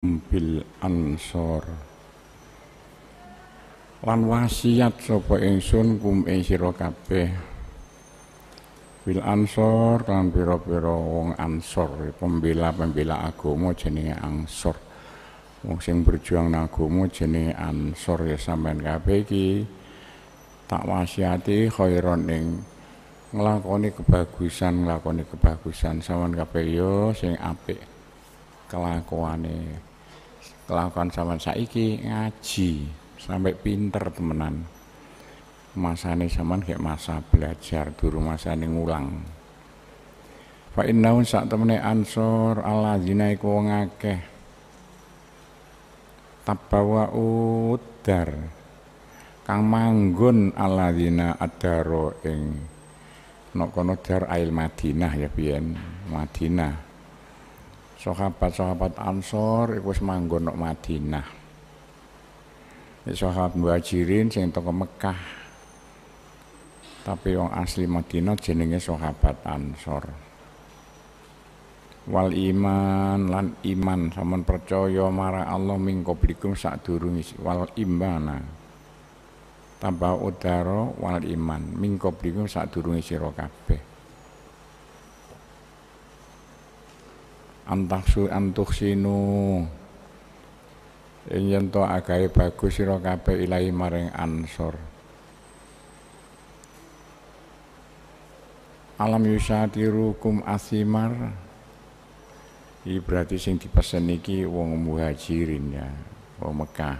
bil ansor lan wasiat sapa ingsun kum ing sira kabeh bil ansor lan pira-pira wong ansor pembela-pembela agama jenenge ansor wong sing berjuang nang agama jenenge ansor ya sampean kabeh iki tak wasiati khairon ing nglakoni kebagusan nglakoni kebagusan sampean kabeh yo ya sing apik kelakuane kelakuan sama saiki ngaji sampai pinter temenan masane zaman kayak masa belajar dulu masane ngulang fa innahu sak temene ansor alladzina iku wong akeh tabawa udar kang manggon alladzina adaro ing nok kono dar ail Madinah ya biyen Madinah sahabat-sahabat Ansor iku wis manggon nang Madinah. Sahabat Muhajirin sing teko Mekah. Tapi wong asli Madinah jenenge sahabat Ansor. Wal iman lan iman saman percaya marang Allah ming qablikum sadurunge wal imana. Tambah udara wal iman ming qablikum sadurunge sira kabeh. su antuksinu sinu yen to agawe bagus sira kabeh ilahi maring ansor alam yusadirukum asimar iki berarti sing dipesen iki wong muhajirin ya wong Mekah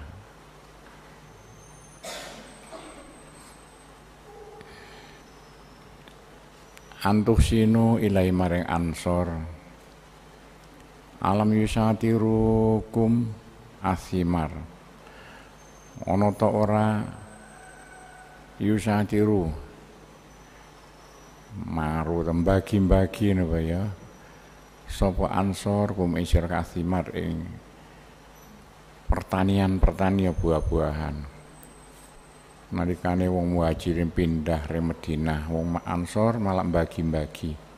Antuk sinu ilai mareng ansor alam yusatirukum asimar ono to ora yusatiru maru tembagi-bagi napa ya sapa ansor kum isir kasimar ing pertanian-pertanian ya buah-buahan nalikane wong muhajirin pindah remedina wong ansor malam bagi-bagi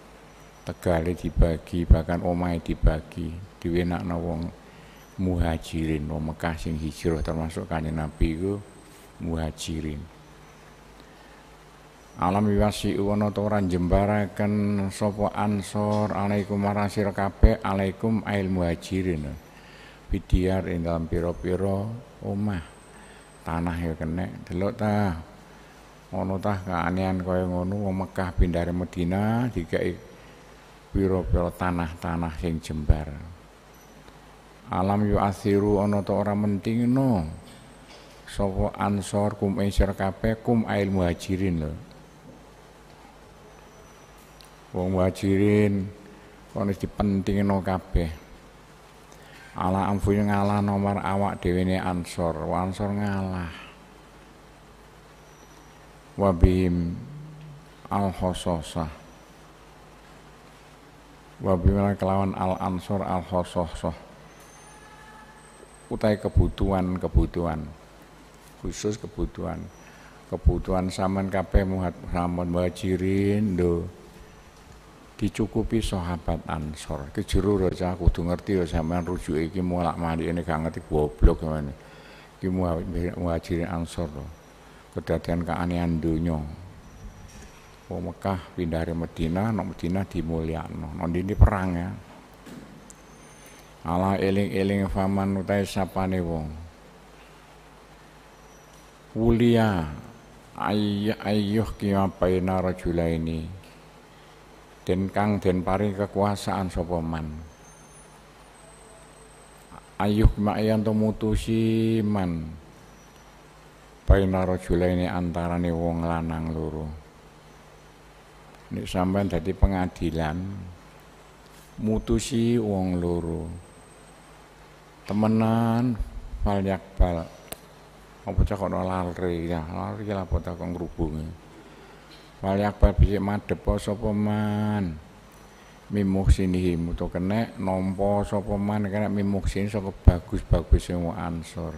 tegale dibagi bahkan omai dibagi diwenakna wong muhajirin wong Mekah sing hijrah termasuk kanya Nabi itu muhajirin Alam iwasi Uwono toran ora kan sapa ansor alaikum marasir kabeh alaikum ail muhajirin bidiar ing dalam pira-pira omah tanah ya kene delok ta ono tah keanehan kaya ngono wong Mekah pindah Madinah digawe Piro-piro tanah-tanah yang jembar. Alam yu asiru onoto to ora no. Sopo ansor kum insor kape kum ail muhajirin lo, Wong muhajirin kono no kape, Ala amfu ngalah nomor awak dewine ansor, wansor ansor ngalah. Wabihim al-khososah wabimala kelawan al ansor al khosoh utai kebutuhan kebutuhan khusus kebutuhan kebutuhan saman kape muhat saman wajirin do dicukupi sahabat ansor ke jero raja kudu ngerti ya saman rujuk iki molak mali ini gak ngerti goblok sampean iki muhajirin ansor lho kedadian keanehan nyong. Wong Mekah pindah dari Medina, nang Medina dimulyakno. Nang dini perang ya. Allah eling-eling faman utai sapane wong. Wulia ay ayuh kima baina rajula ini. Den kang den paring kekuasaan sapa man. ayuh ma'yan mutusi man ini antara antarane wong lanang loro nek sampean dadi pengadilan mutusi uang loro temenan fal bal apa cak ono lari ya lari lah bocah kok ngrubungi fal bal bisa madhep sapa man sini kene kena nampa sapa man kena sok sapa bagus-bagus semua ansor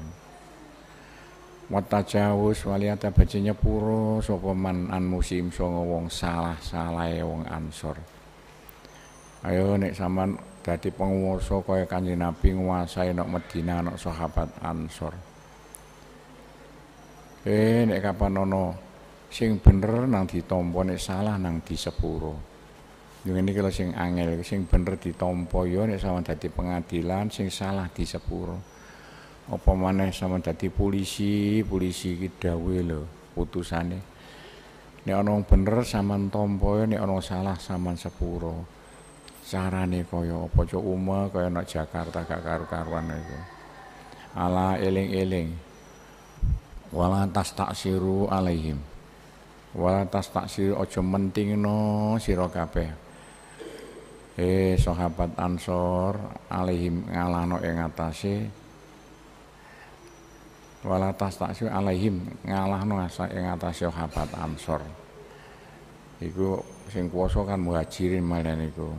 wata watajawus waliyata baca puro sapa man an musim songo wong salah ya wong ansor ayo nek saman dadi penguwasa kaya kanjeng Nabi nguasai nok Madinah nok sahabat ansor eh nek kapan ono sing bener nang ditampa nek salah nang disepuro Yang ini kalau sing angel, sing bener ditompo yo nek sama dadi pengadilan, sing salah disepuro. apa maneh sama dadi polisi polisi iki dawe lho putusane nek ana bener sama tampa nek ana salah sama sepuro carane kaya apa cok uma kaya nek Jakarta gak karu-karuan itu ala eling-eling wala tas taksiru alaihim wala tas taksir ojo menting no siro kabeh eh sahabat ansor alaihim ngalano ingatasi eh wala tastasyu alaihim ngalah nuasa ing atas sahabat Ansor. Iku sing kuwasa kan muhajirin malah niku.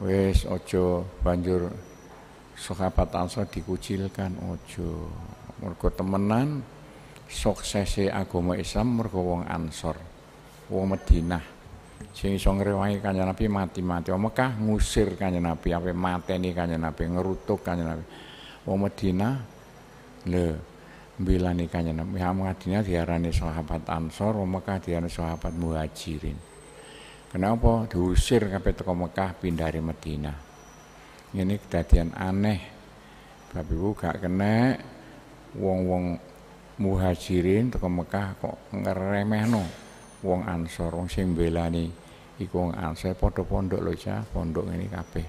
wes aja banjur sahabat Ansor dikucilkan aja. Mergo temenan suksese agama Islam mergo wong Ansor, wong Madinah. sing iso ngrewangi Kanjeng Nabi mati-mati. Wong Mekah ngusir Kanjeng Nabi, ape mateni Kanjeng Nabi, ngerutuk Kanjeng Nabi. Wong Madinah lho Mbelani kanjeng ya, Nabi Madinah diarani sahabat Ansor, Mekah diarani sahabat Muhajirin. Kenapa diusir kape toko Mekah pindah dari Madinah? Ini kejadian aneh. tapi Ibu gak kena wong-wong Muhajirin toko Mekah kok no wong Ansor, wong sing mbelani iku wong Ansor pondok pondok loh ya, pondok ini kabeh.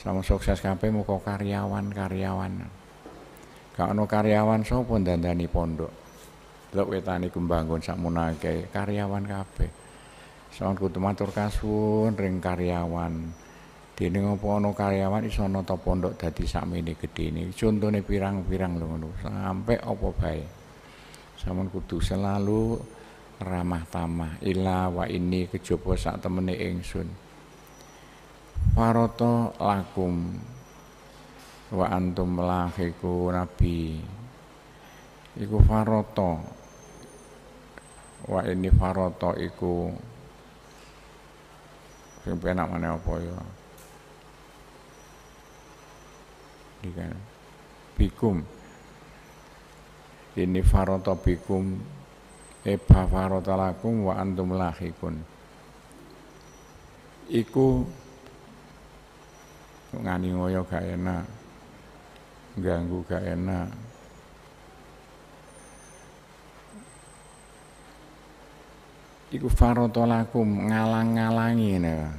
Sama sukses kabeh mau karyawan-karyawan. Gak ono karyawan sapa dandani pondok. Delok wetane kembangun sakmunake karyawan kabeh. Sawan kudu matur kasun ring karyawan. Dene ngopo ana karyawan iso nata pondok dadi sakmene gedene. Contone pirang-pirang lho ngono. Sampai apa bae. Saman kudu selalu ramah tamah ila wa ini kejaba sak temene ingsun. Waroto lakum wa antum lahiku nabi iku faroto wa ini faroto iku sing penak mana apa ya dikana bikum ini faroto bikum eba faroto lakum wa antum lahikun iku ngani ngoyo gak enak ganggu gak enak. Iku farotolakum ngalang-ngalangi nah.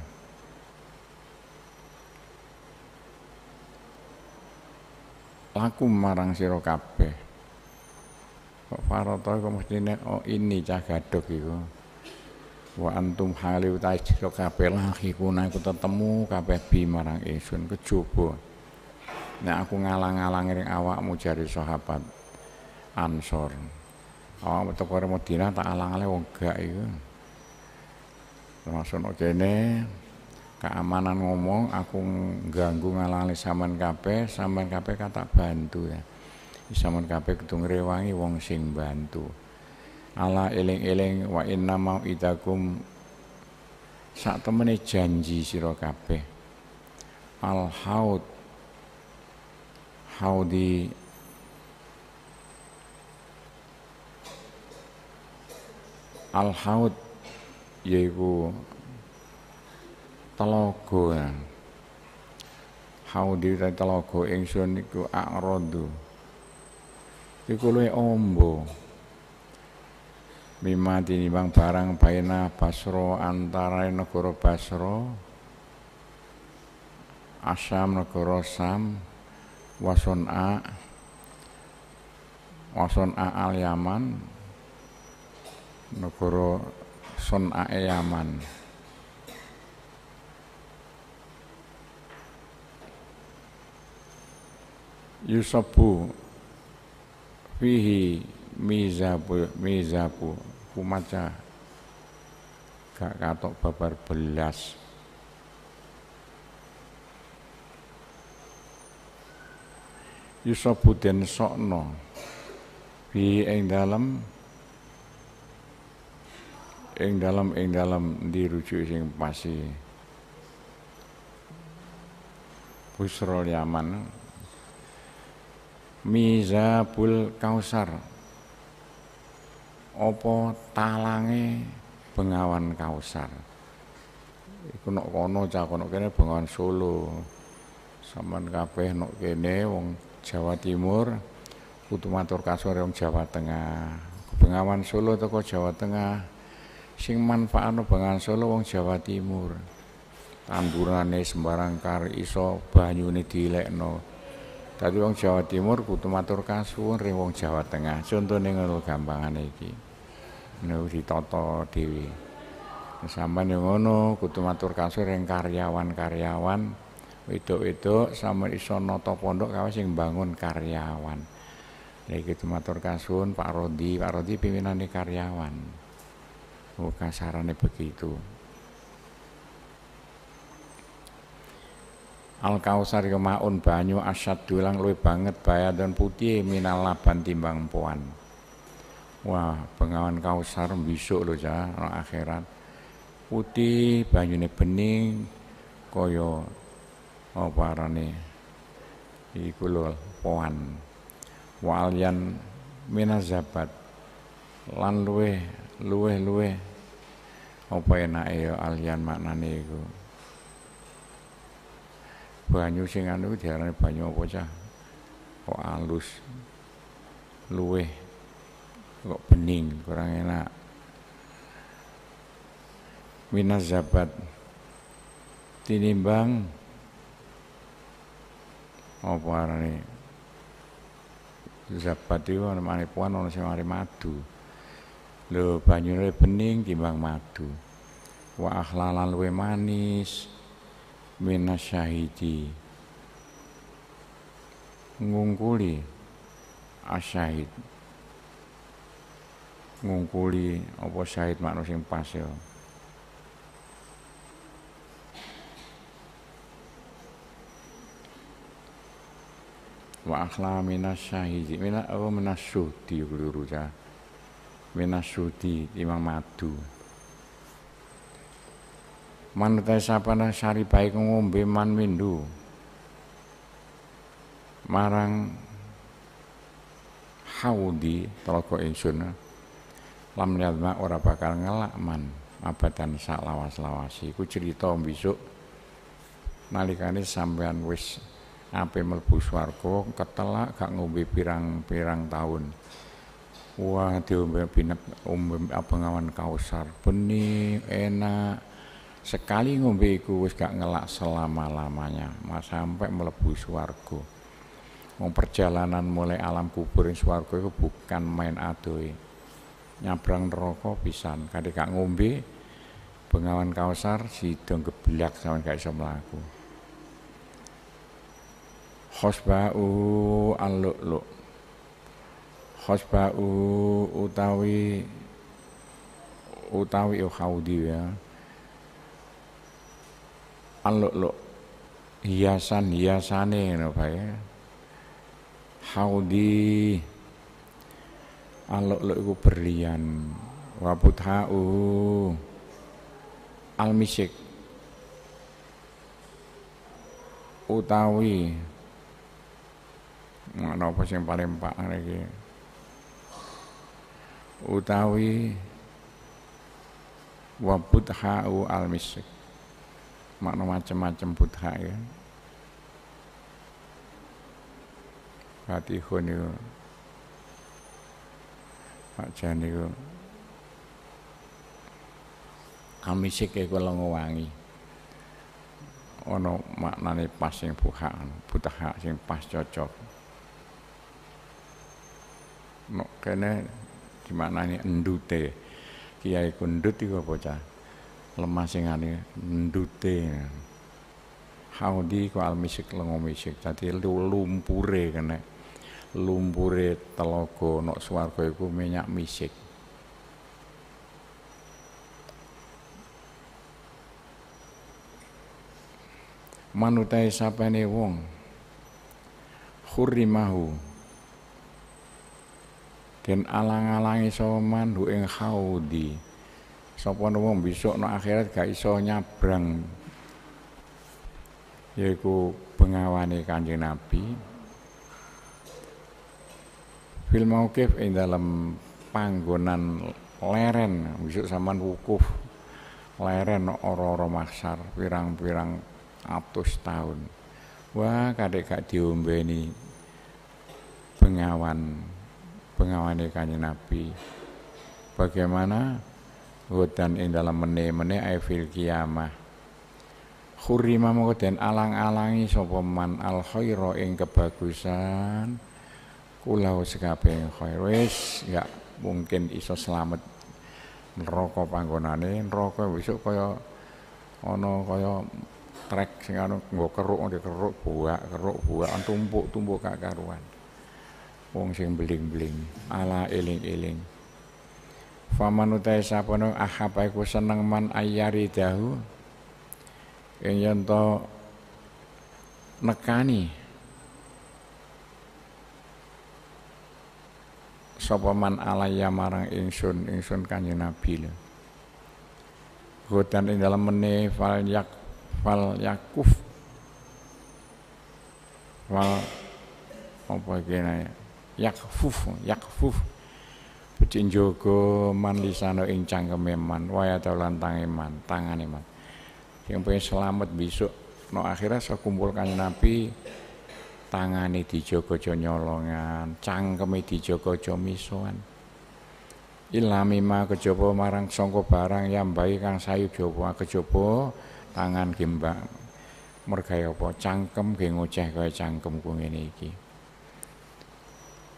Lakum marang siro kabeh. Kok farotol kok mesti oh ini cah iku. Wa antum hali utai sira kabeh lahi kuna iku tetemu kabeh bi marang esun kejaba. Nek aku ngalang-alang ring awakmu jari sahabat Ansor. Awakmu teko Madinah tak alang-alang wong gak iku. Termasuk nek kene keamanan ngomong aku ganggu ngalangi saman kabeh saman kabeh kata bantu ya saman kabeh kudu ngrewangi wong sing bantu ala eling-eling wa inna mau'idakum sak temene janji sira kabeh al haud how the al-haud yaiku telaga ya. haud di telaga ingsun niku akrodo iku luwe ombo mima tinimbang barang baina basro antara negara basro asam negara sam wason a wason a al Yaman son a e Yaman yusabu fihi mizabu mizabu kumaca gak katok babar belas yusabu den sokno bi ing dalem ing dalem ing dalem dirujuk sing pasi Busrul Yaman Mizabul Kausar opo talange Bengawan Kausar iku nok kono cah kono kene Bengawan Solo saman kabeh nok kene wong Jawa Timur, Kutumatur Kasoreong Jawa Tengah, Bengawan Solo toko Jawa Tengah, sing manfaat Bengawan Solo wong Jawa Timur. Tandurane sembarang kari iso Banyuni dilekno. tapi wong Jawa Timur Kutumatur matur kasuwun ring wong Jawa Tengah. Contone ngono gampangane iki. Ngono ditata dhewe. Sampeyan ngono Kutumatur matur kasuwun ring karyawan-karyawan Wedok-wedok sama iso nata pondok kawas sing bangun karyawan. Lagi itu matur kasun Pak Rodi, Pak Rodi pimpinannya karyawan. Oh sarannya begitu. Al kausar kemaun banyu asyad dulang luwih banget dan putih minal laban timbang puan. Wah, pengawan kausar besok loh ja akhirat. Putih banyune bening koyo apa arane iku lho poan walian minazabat lan luweh luweh luweh apa enake ya alian maknane iku banyu sing anu diarani banyu apa cah kok alus luweh kok bening kurang enak minazabat tinimbang apa arane zabat iku ana mari puan ana sing mari madu lho banyune bening timbang madu wa akhlalan luwe manis minasyahidi ngungkuli asyahid ngungkuli apa syahid makna sing pas ya wa akhla minasyahidi mina apa minasyudi guru ya minasyudi imam madu manut sapana sari baik ngombe man windu marang haudi telaga insun lam mak ora bakal ngelak man abadan sak lawas-lawasi ku cerita besok nalikane sampean wis ape melebu swarga ketelak gak ngombe pirang-pirang tahun. Wah, diombe binep ombe abengawan kausar, benih enak. Sekali ngombe iku wis gak ngelak selama-lamanya, mas sampai melebu swarga. mau perjalanan mulai alam kubur ing itu itu bukan main adoi. Nyabrang rokok pisan, Kadikak gak ngombe bengawan kausar sidong geblak sama gak bisa melaku khosbau al-lu'lu khosbau utawi utawi khawdi ya al-lu'lu hiasan hiasane ngono bae ya. haudi al-lu'lu iku berlian wa puthau al-misik utawi Napa sing paling pak niki? Utawi wa budha'u al misik. Makna macam-macam budha ya. Fatihun itu Pak Jan itu Amisik itu ya, lengu wangi Ono maknane pas sing buha putaha sing pas cocok no, kene gimana ini endute kiai kundut itu apa cah lemah singane endute haudi ku almisik lengo misik dadi lumpure kene lumpure telogo nok suwargo iku minyak misik manutai ne wong khurrimahu den alang-alangi sapa mandu ing khaudi sapa wong besok no akhirat gak iso nyabrang yaiku pengawani Kanjeng Nabi fil mauqif ing dalam panggonan leren besok saman wukuf leren ora-ora maksar pirang-pirang atus tahun wah kadek gak diombeni pengawan pengawannya kanjeng Nabi. Bagaimana hutan ing dalam mene-mene fil kiamah. Khurima mongko den alang-alangi sopeman al khaira ing kebagusan kula sekabeh khair wis enggak ya mungkin iso selamat neraka panggonane neraka besok kaya ono kaya trek sing ana nggo keruk nggo keruk buak keruk buak tumpuk-tumpuk kak karuan wong sing bling bling, ala eling-eling faman utai sapana ahaba iku seneng man ayari dahu ing yen to nekani sapa man yamarang marang ingsun ingsun kanjeng nabi lho Godan ing dalam mene fal yak fal yakuf fal apa kene ya yakfuf yakfuf becik Jogo man lisano ing cangkeme man waya taulan tangeman, man tangane man pengen selamat besok no akhirat saya kumpulkan nabi tangane dijogo aja nyolongan cangkeme dijogo aja misuhan ilami ma kejopo marang songko barang baik kang sayu jaba tangan gimbang mergai apa cangkem ge ngoceh cangkem cangkemku iki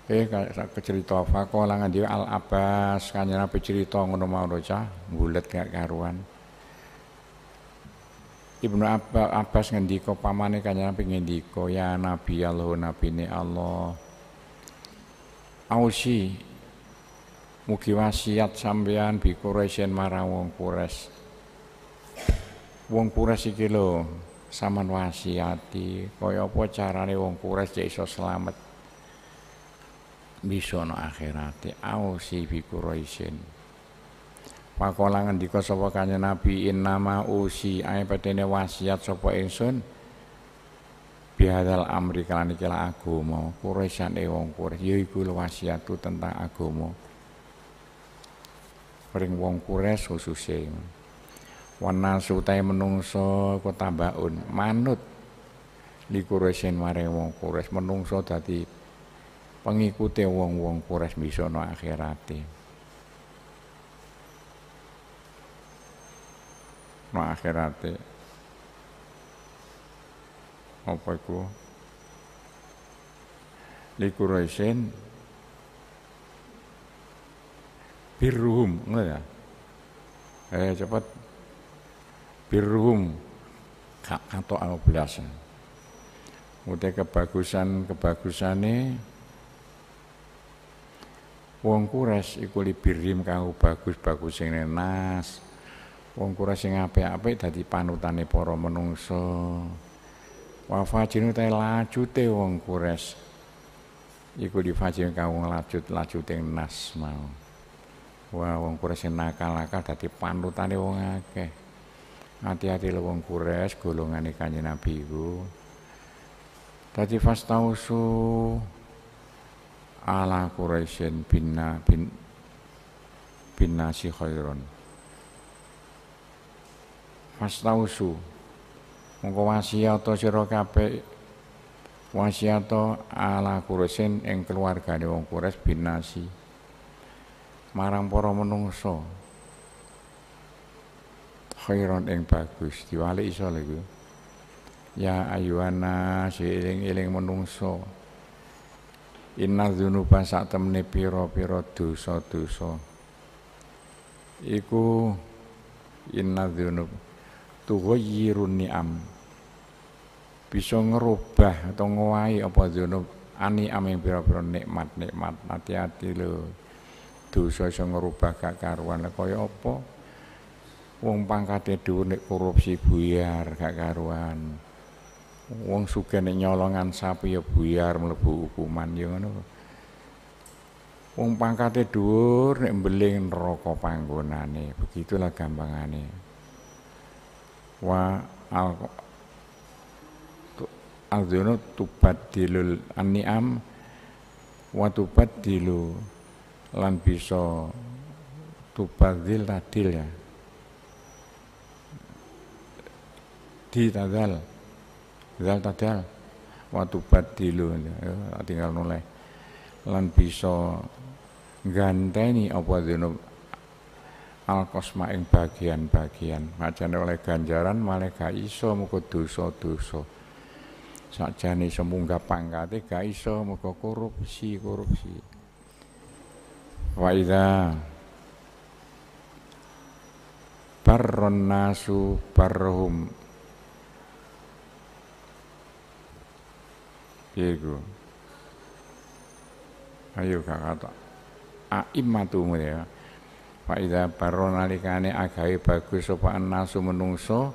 Eh kalau apa kok langan dia Al Abbas kanyana apa cerita ngono mau roca bulat gak karuan. Ibnu Abbas ngendiko, pamane apa Nabi diko? ya Nabi Allah Nabi ini Allah. Ausi mugi wasiat sampean bi Quraisyen marang wong Quraisy. Wong Quraisy iki lho saman wasiati kaya apa carane wong Quraisy iso selamat misono akhirate ausi bi quraisin Pakola ngendika sapa kanjeng Nabi innama usi ae petene wasiat sapa ingsun bihadal amri kelan iki agama Quraisyane wong Quraisy yaiku wasiatku tentang agama ring wong kures khususé wana sutai menungso kota baun manut di Quraisyin maring wong kures menungso dadi pengikuti wong-wong kures no akhirati, No akhirati, Apa itu? Likuraisin birruhum, ya. Eh cepat birruhum kak katok 12. Udah kebagusan-kebagusane kebagusan Wong kures iku libirim kanggo bagus-bagus sing nenas. Wong kures sing apik-apik dadi panutane para menungsa. Wa fajinu ta lajute wong kures. Iku difajin kanggo lajut-lajute nas mau. Wah wong kures sing nakal-nakal dadi panutane wong akeh. Hati-hati lho wong kures golongane Kanjeng Nabi iku. Dadi fastausu ala Quraisyin binna bin binnasi khairon fastausu mongko wasiato sira kabeh wasiato ala Quraisyin ing keluargane wong Quraisy binasi marang para menungso khairon yang bagus diwali iso lho ya si seiling-iling menungso Inna dzunuba sak temne pira-pira dosa-dosa. Iku inna dzunub tughayyirun ni'am. Bisa ngerubah atau ngowahi apa dzunub ani aming pira-pira nikmat-nikmat. Hati-hati lho. Dosa iso ngerubah gak karuan kaya apa? Wong pangkate dhuwur nek korupsi buyar gak karuan wong suka nek nyolongan sapi ya buyar melebu hukuman ya ngono wong pangkate dhuwur nek mbeling neraka panggonane begitulah gampangane wa al azunu tubadilul ani'am, wa dilu lan bisa dil tadil ya ditadal dal tadal kan, watu badilu ya, tinggal noleh lan bisa ganteni apa dzunub al kosma ing bagian-bagian macan oleh ganjaran malah gak iso muga dosa-dosa sakjane semunggah pangkate gak iso muka korupsi korupsi Waida barron nasu barhum Iku. Ayo gak kata. Aimatu ya. Pak Ida baro nalikane agai bagus sapa nasu menungso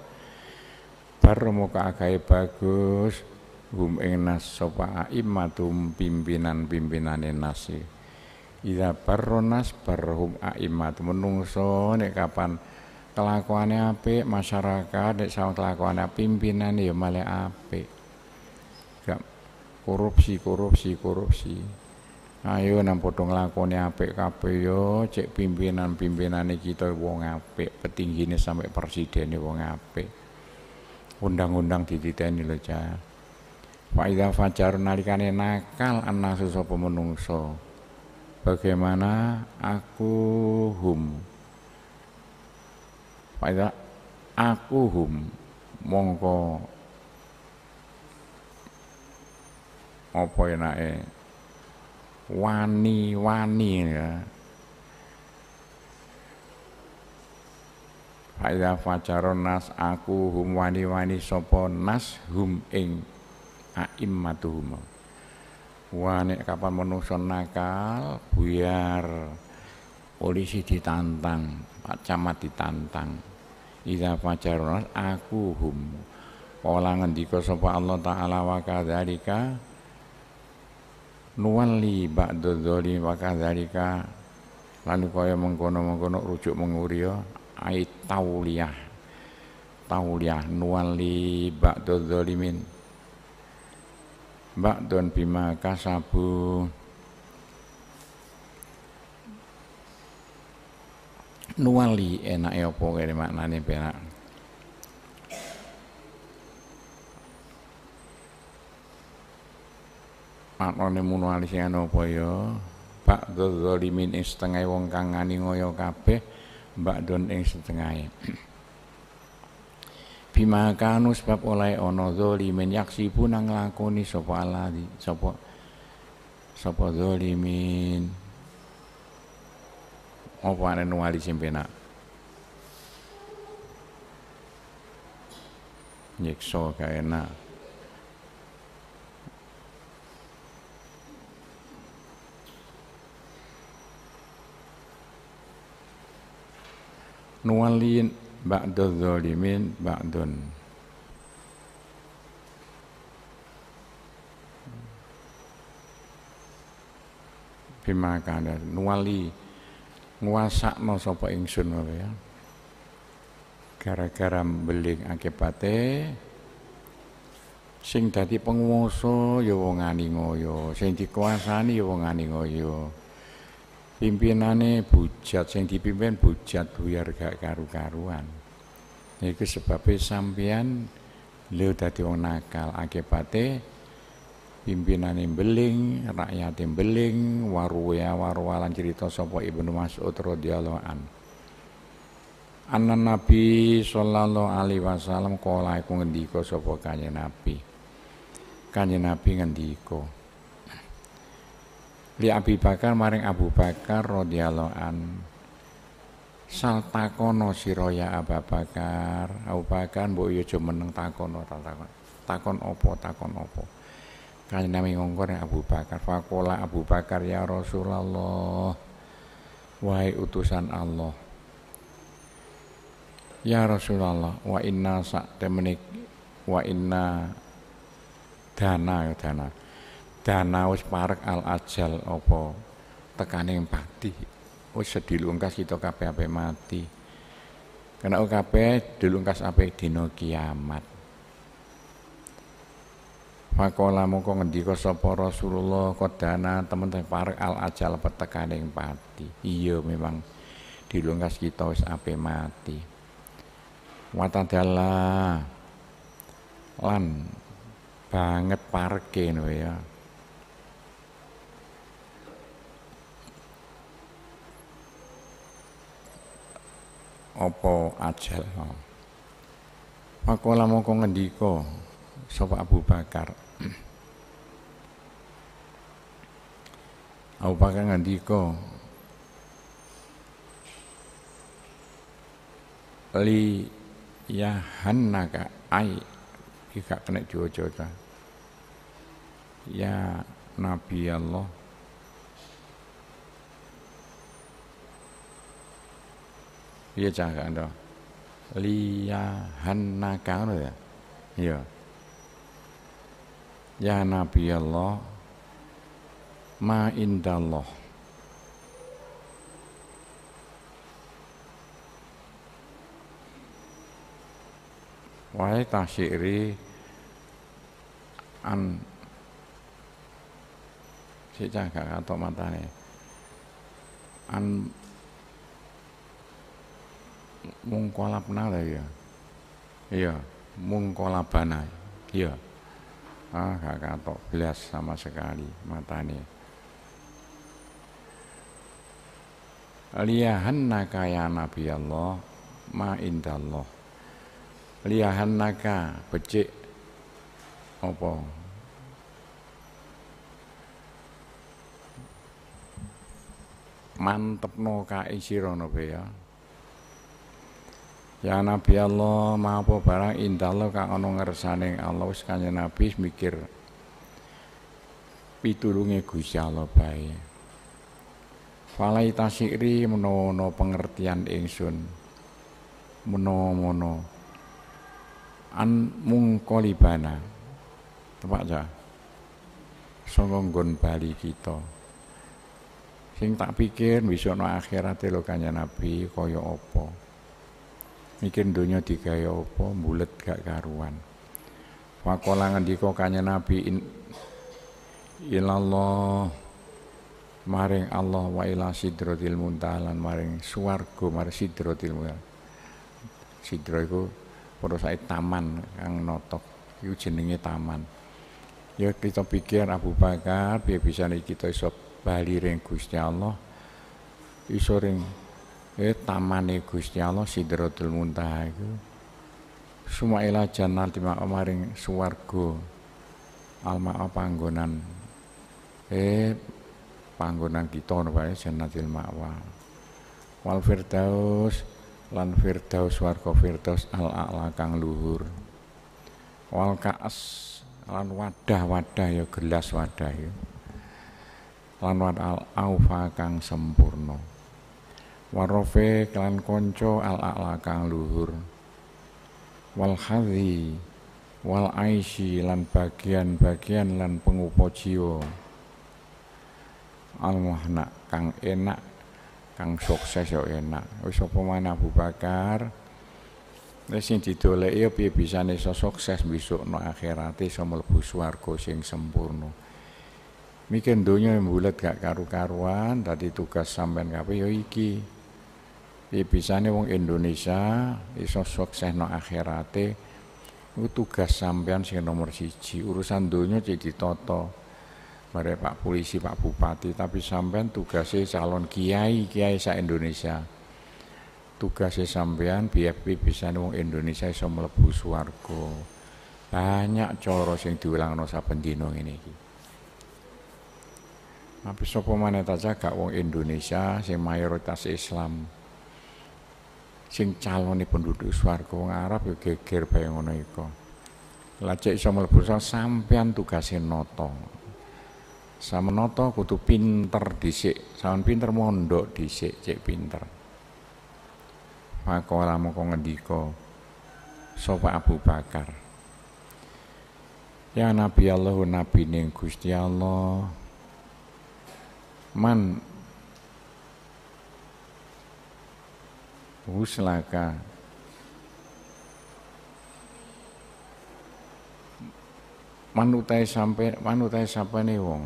baro muka agai bagus hum ing nas sapa aimatum pimpinan-pimpinane nasi. Ida baronas nas a aimat menungso nek kapan kelakuannya apik masyarakat nek sama kelakuannya pimpinan ya malah apik korupsi korupsi korupsi ayo nang potong nglakoni apik kabeh yo ya, cek pimpinan-pimpinane pimpinan kita wong apik petinggine sampai presidene wong apik undang-undang dititeni lho Cah Pak Ida fajar nalikane nakal anak sapa pemenungso bagaimana aku hum pak ida aku hum mongko apa enake wani-wani ya Faiza fajaron nas aku hum wani-wani sopo nas hum ing aimmatuhum Wah wani kapan menuson nakal buyar polisi ditantang Pak Camat ditantang Iza fajaron nas aku hum Kala ngendika sapa Allah taala wa kadzalika nuwali ba'da dzalimi wa kadzalika lan kaya mengkono-mengkono rujuk menguriyo ya, ai tauliyah tauliyah nuwali ba'da dzalimin ba'don bima kasabu nuwali enak enake ya apa kene maknane penak Maknane muno sing ana apa ya? bak zalimin ing setengah wong kang ngani ngoyo kabeh, don ing setengah. Bima kanu sebab oleh ana zalimin yaksi nang lakoni sapa Allah sapa sapa zalimin. Apa ana nuwali sing penak? nyekso kae enak nuwalin ba'da zalimin ba'dun bima kana nuwali nguasakno sapa ingsun ya gara-gara mbeling akibate sing dadi penguasa ya wong ani ngoyo sing dikuasani ya wong ani ngoyo pimpinane bujat sing dipimpin bujat buyar gak karu-karuan Itu sebabnya sampian lho dadi wong nakal akibate pimpinane beling rakyate beling waruya warwalan cerita sapa Ibnu Mas'ud radhiyallahu an Anna Nabi sallallahu alaihi wasallam kala iku ngendika sapa kanjeng Nabi Kanjeng Nabi ngendika li Abi Bakar maring Abu Bakar radhiyallahu an saltakono siroya Abu Bakar Abu Bakar mbok yo iya aja meneng takono takon takon opo takon opo kali nami ngongkor ya Abu Bakar fakola Abu Bakar ya Rasulullah wahai utusan Allah ya Rasulullah wa inna sak temenik wa inna dana ya dana danau parek al ajal opo tekane pati wis lungkas kita kabeh ape mati kena kabeh dilungkas ape dina kiamat Fakola mongko ngendika sapa Rasulullah kodana temen-temen parek al ajal petekane pati. Iya memang dilungkas kita wis ape mati. Watadala lan banget parke ngono ya. opo ajal Pakola moko ngendiko sapa Abu Bakar Abu Bakar ngendiko li yahannaka ai iki gak kena diwaca ya Nabi Allah Iya cah Liya ndo? Liyahanaka ngono ya. Iya. Ya Nabi Allah ma indallah Wahai tasyiri an si cagak atau matane an mung kolabna lah ya iya mungkolabana, iya ah gak katok belas sama sekali mata liahan naka ya nabi Allah ma indah indallah naka becik apa no noka sirono be ya Ya Nabi Allah, maafu barang indah Allah kang ana ngersaning Allah wis Nabi mikir pitulunge Gusti Allah bae. Falai tasikri menono pengertian ingsun. Menono-mono. An mungkolibana. Tepak ya. Sangka bali kita. Sing tak pikir besok no akhirate lo kanjeng Nabi kaya apa mikir dunia digawe apa bulet gak karuan Fakola di kokanya Nabi in, ilallah maring Allah wa ila sidrotil muntahalan maring swarga maring sidrotil muntahalan itu iku saya taman kang notok iku jenenge taman ya kita pikir Abu Bakar biar bisa kita iso bali ring Gusti Allah iso ring eh tamane Gusti Allah Sidratul Muntaha iku semua ila jannati maring swarga alma panggonan eh panggonan kita wae jannatil ma'wa wal firdaus lan firdaus warga firdaus al a'la kang luhur wal ka'as lan wadah-wadah ya gelas wadah ya lan wad al aufa kang sempurna warofe klan konco al a'la kang luhur wal hadhi wal aishi lan bagian-bagian lan pengupo jiwa al muhna kang enak kang sukses yo enak wis apa mana Abu Bakar Wis sing didoleki piye bisane iso sukses besok no akhirat iso mlebu swarga sing sempurna. Mikir donya bulat gak karu-karuan, tadi tugas sampean kabeh yo iki. Ya wong Indonesia iso no akhirate itu tugas sampean sing nomor siji urusan dunia cek Toto, Bare Pak Polisi, Pak Bupati, tapi sampean tugasnya calon kiai, kiai sa Indonesia. Tugasnya sampean BFP bisane wong Indonesia iso mlebu swarga. Banyak coros sing diulang nosa pendino ini, Tapi sapa maneh tak gak wong Indonesia sing mayoritas Islam sing calone penduduk swarga wong Arab ya geger bae ngono iku. Lah cek iso mlebu sampean tugase nata. Sama nata kudu pinter dhisik, sampean pinter mondok dhisik, cek pinter. Pakola moko ngendika sapa Abu Bakar. Ya Nabi Allah, Nabi ning Gusti Allah. Man Wu Manutai sampai manutai sampai nih wong.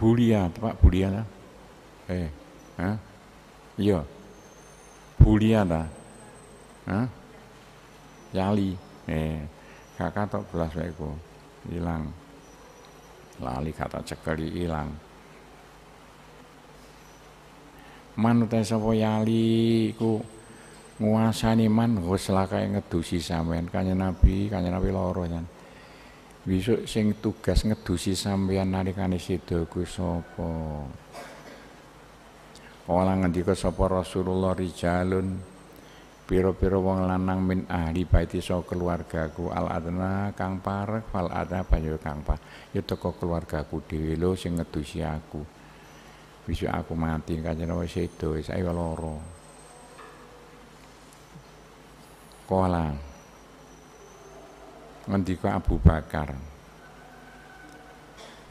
Bulia, Pak Bulia lah Eh, ha? Iya. Bulia lah ha? Yali. Eh, kakak tok belas baikku, hilang, Lali kata cekeli hilang. Manu utahe sapa yali iku nguasani man ghuslakae ngedusi sampean kanjeng Nabi kanjeng Nabi loro jan besok sing tugas ngedusi sampean nalikane sida ku sapa Kala ngendika sapa Rasulullah rijalun piro-piro wong lanang min ahli baiti so keluargaku al adna kang parek fal adna banyu kang parek ya teko keluargaku dhewe lho sing ngedusi aku bisa aku mati kanjeng Nabi sedo saya loro. Kola ngendika Abu Bakar.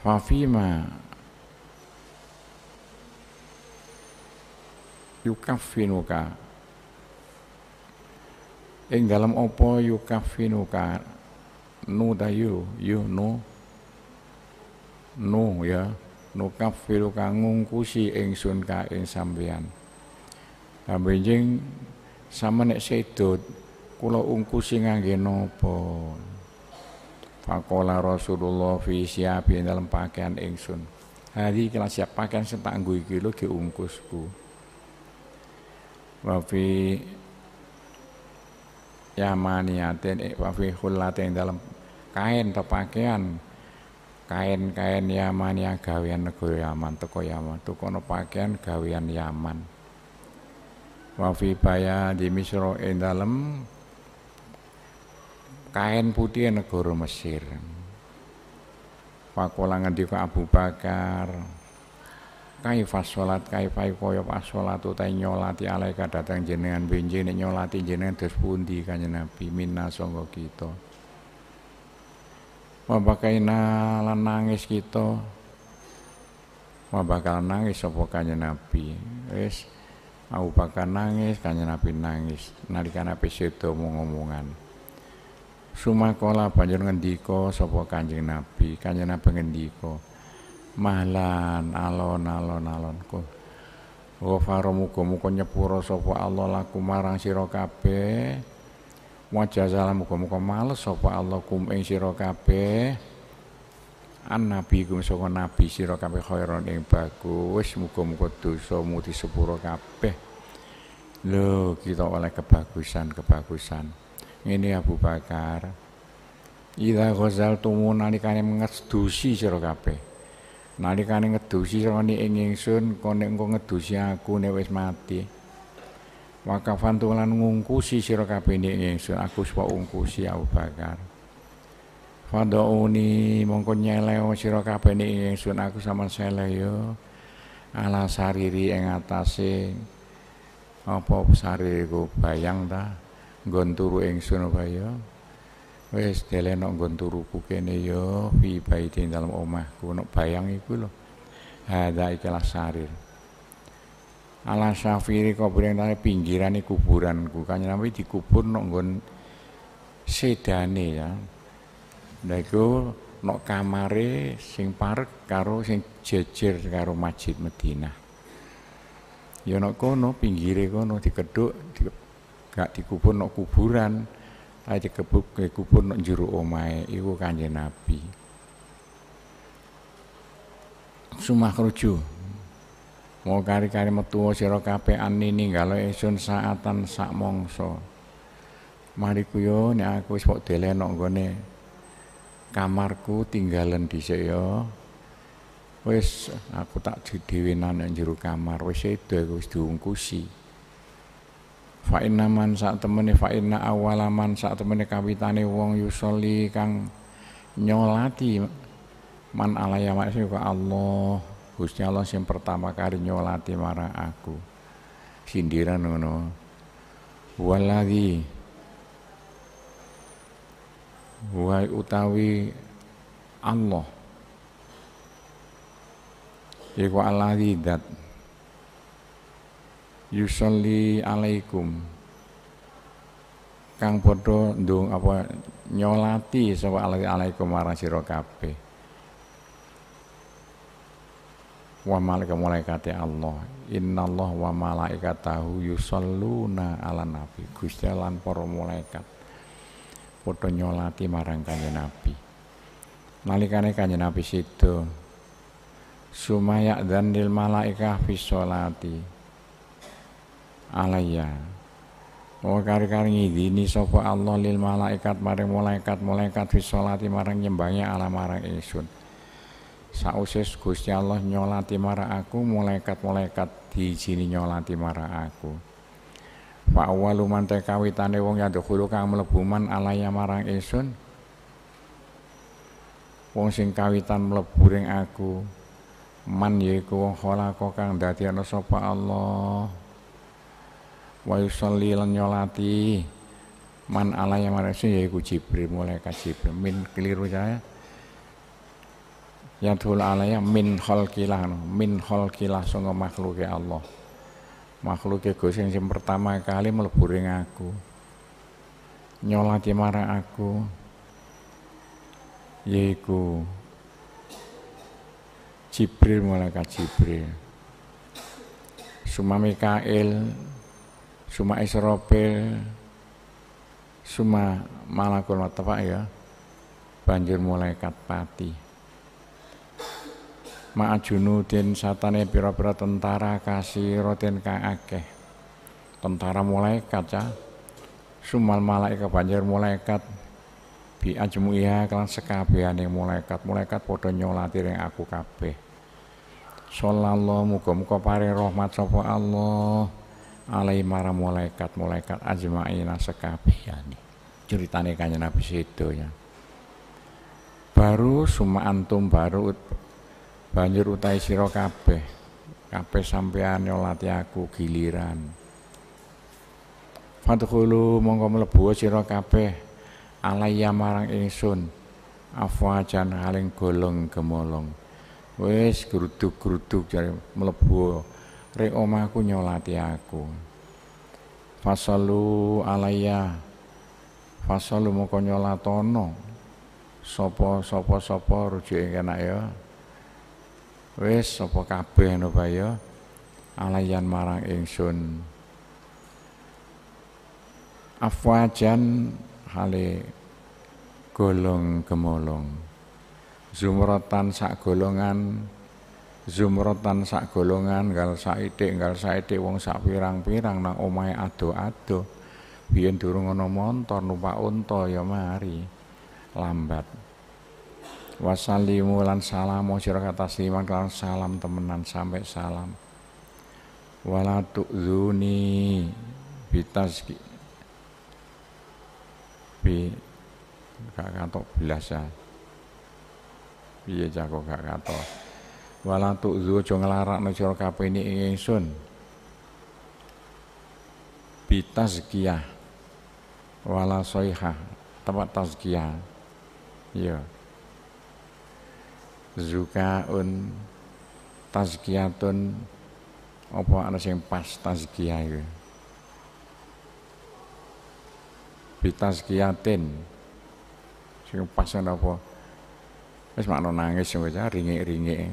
Fafima yukafinuka ing dalam opo yukafinuka nu dayu yu nu nu ya nukap nukafiru kang ngungkusi ingsun ka ing sampeyan Sampeyan sama nek sedot kula ungkusi ngangge napa pakola Rasulullah fi siapin dalam pakaian ingsun. Hari kelas siap pakaian sing tak nggo iki lho diungkusku. Wa fi yamaniatin wa fi dalam kain atau pakaian kain-kain Yaman ya gawean negara Yaman teko Yaman no pakaian gawean Yaman wa fi di misro endalem dalem kain putih negara Mesir Pakola ngendika Abu Bakar kaifas salat kaifai koyo pas salat utai nyolati alaika datang jenengan benjene nyolati jenengan dos pundi kanjeng Nabi minna sangga kita wabakaina nalan nangis kita wabakal nangis sopo kanjeng Nabi wis Abu nangis kanjeng Nabi nangis nalika Nabi sedo mau ngomongan sumakola banjur ngendiko sopo kanjeng Nabi kanjeng Nabi ngendiko mahlan alon alon alon kok Ghafara muga-muga nyepuro sopo Allah laku marang sira kabeh wa jazalah muga-muga males sapa Allah kum ing sira kabeh an nabi kum saka nabi sira kabeh khairon ing bagus muga-muga dosamu disepuro kabeh lho kita oleh kebagusan-kebagusan ini Abu Bakar Ila gozal tumu nalikane ngedusi sira kabeh nalikane ngedusi sira ing ingsun konek engko ngedusi aku nek wis mati wakafan tulan ngungkusi sira kabeh nek ingsun aku suka ungkusi Abu Bakar Fadauni mongko nyeleo sira kabeh nek ingsun aku sama seleh yo ala sariri ing atase apa saririku bayang ta nggon turu ingsun apa yo wis deleno nggon turuku kene yo fi baiti dalam omahku nek bayang iku lho hadza ikhlas sarir ala syafiri kuburan tani pinggirane kuburan, kanjeng Nabi dikubur nok nggon sedane ya lha iku nok kamare sing park karo sing jejer karo Masjid medina. ya nok kono pinggire kono dikeduk di, gak dikubur nok kuburan aja ke kubur nok jero omae iku kanjeng Nabi Sumah kerujuk mau kari-kari metu siro kape ani ninggalo eson saatan sak mongso. mari kuyo ni aku wis kok deleno kamarku tinggalan di ya Wes aku tak dhewenan nang juru kamar Wes itu aku wis diungkusi Fa'inna man saat temene fa'inna awalaman saat temene kawitane wong yusoli kang nyolati man alaya maksud Allah Gusti Allah yang pertama kali nyolati marah aku. Sindiran ngono. Waladhi buai utawi Allah Iku aladhi dat Yusolli alaikum Kang podo dong apa nyolati sapa alaikum marah sira wa malaikat ya Allah innallah wa malaikatahu yusalluna ala nabi Gusti lan para malaikat padha nyolati marang kanjeng nabi nalikane kanjeng nabi situ. sumaya dan lil malaikah fi sholati alayya Oh kari-kari ngidini sopo Allah lil malaikat marang malaikat malaikat fi sholati marang nyembahnya ala marang insun sausis Gusti Allah nyolati marah aku malaikat-malaikat diijini nyolati marah aku Wa awwalu man kawitane wong ya dukhulu kang mlebu alaya marang isun wong sing kawitan mlebu aku man yaiku wong khalaqa kang dadekno sapa Allah wa yusalli lan nyolati man alaya marang isun yaiku Jibril malaikat Jibril min keliru saya ya dul alaya min khalqillah min sungguh makhluk ya Allah makhluk ya yang yang pertama kali meleburin aku aku nyolati marah aku yaiku Jibril malaikat Jibril Suma Mikail Suma Isropil Suma Malakul Matapak ya banjur malaikat pati ma'ajunudin satane pira-pira tentara kasirotin kang akeh tentara mulai kaca, ya. sumal malai malaika banjir malaikat bi iya kelan sekabehane malaikat malaikat padha nyolati ring aku kabeh sallallahu muga-muga paring rahmat sapa Allah alai mara mulai marang malaikat malaikat ajmaina sekabehane ceritane kanjeng Nabi ya. baru suma antum baru banjur utai siro kabeh kabeh sampean nyolati aku giliran fadkhulu mongko mlebu sira kabeh alayya marang ingsun afwajan haling golong gemolong wis gruduk-gruduk jare mlebu rek omahku nyolati aku fasalu alaya, fasalu mongko nyolatono sapa-sapa sapa rujuke kenak ya wis sapa kabeh nubaya alayan marang ingsun afwajan hale golong gemolong zumrotan sak golongan zumrotan sak golongan gal saidik gal saidik wong sak pirang-pirang nang omahe ado-ado biyen durung ana montor numpak unta ya mari lambat wasalimu lan salam sira siman kelan salam temenan sampai salam wala tu'zuni bitaski bi gak kato belas ya piye jago gak kato wala tu'zu aja nglarakno sira kapene ingsun bitazkiyah wala soihah tempat tazkiyah iya yeah zukaun tazkiyatun apa ana sing pas tazkiyah iku bitazkiyatin sing pas apa wis makno nangis sing wis ah, ringik-ringik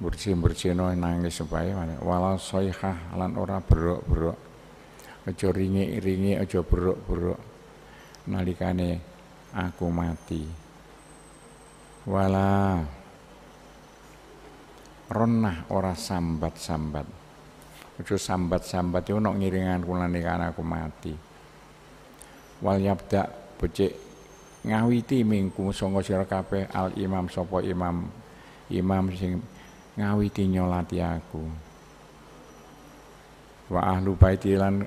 bersin-bersin nangis supaya walau soihah lan ora berok-berok aja ringi-ringi aja berok-berok nalikane aku mati. Wala Renah ora sambat-sambat. Ojo sambat-sambat itu nok ngiringan kula nikan aku mati. Wal yabda becik ngawiti mingku sanga sira kabeh al imam sapa imam imam sing ngawiti nyolati aku. Wa ahlu baitilan